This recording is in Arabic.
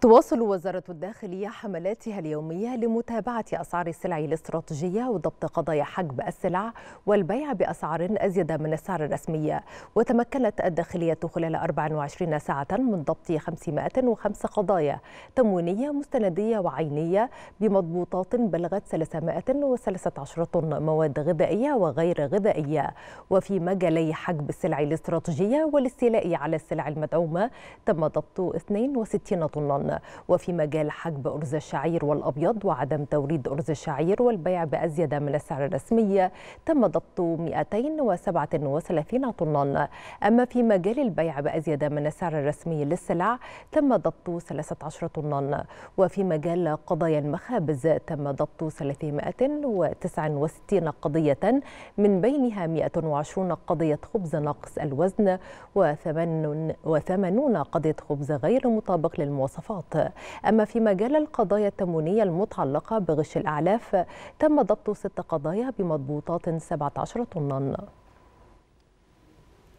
تواصل وزارة الداخلية حملاتها اليومية لمتابعة أسعار السلع الاستراتيجية وضبط قضايا حجب السلع والبيع بأسعار أزيد من السعر الرسمية وتمكنت الداخلية خلال 24 ساعة من ضبط 505 قضايا تموينية مستندية وعينية بمضبوطات بلغت 313 طن مواد غذائية وغير غذائية وفي مجالي حجب السلع الاستراتيجية والاستيلاء على السلع المدعومة تم ضبط 62 طنا الصيدلة وفي مجال حجب أرز الشعير والأبيض وعدم توريد أرز الشعير والبيع بأزيد من السعر الرسمي تم ضبط 237 طنا أما في مجال البيع بأزيد من السعر الرسمي للسلع تم ضبط 13 طنا وفي مجال قضايا المخابز تم ضبط 369 قضية من بينها 120 قضية خبز ناقص الوزن و 80 قضية خبز غير مطابق للمواصفات الضباط أما في مجال القضايا التموينية المتعلقة بغش الأعلاف تم ضبط ست قضايا بمضبوطات 17 طناً